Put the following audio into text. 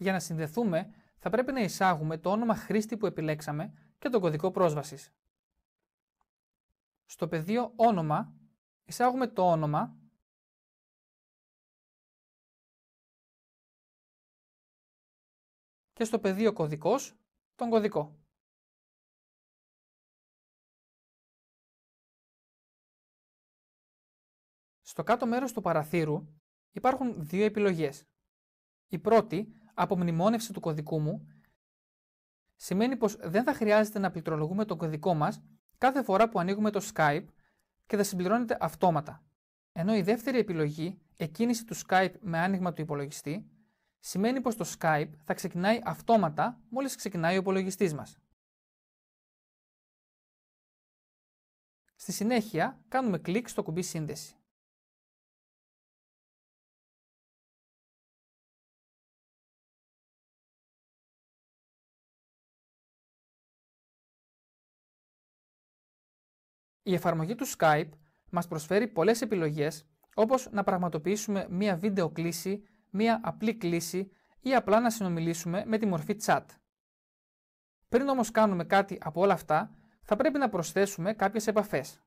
Για να συνδεθούμε, θα πρέπει να εισάγουμε το όνομα χρήστη που επιλέξαμε και τον κωδικό πρόσβασης. Στο πεδίο όνομα, εισάγουμε το όνομα και στο πεδίο κωδικός, τον κωδικό. Στο κάτω μέρος του παραθύρου υπάρχουν δύο επιλογές. Η πρώτη απομνημόνευση του κωδικού μου σημαίνει πως δεν θα χρειάζεται να πληκτρολογούμε τον κωδικό μας κάθε φορά που ανοίγουμε το Skype και θα συμπληρώνεται αυτόματα. Ενώ η δεύτερη επιλογή, εκκίνηση του Skype με άνοιγμα του υπολογιστή, σημαίνει πως το Skype θα ξεκινάει αυτόματα μόλις ξεκινάει ο υπολογιστής μας. Στη συνέχεια, κάνουμε κλικ στο κουμπί σύνδεση. Η εφαρμογή του Skype μας προσφέρει πολλές επιλογές όπως να πραγματοποιήσουμε μία βίντεο κλίση, μία απλή κλίση ή απλά να συνομιλήσουμε με τη μορφή chat. Πριν όμως κάνουμε κάτι από όλα αυτά, θα πρέπει να προσθέσουμε κάποιες επαφές.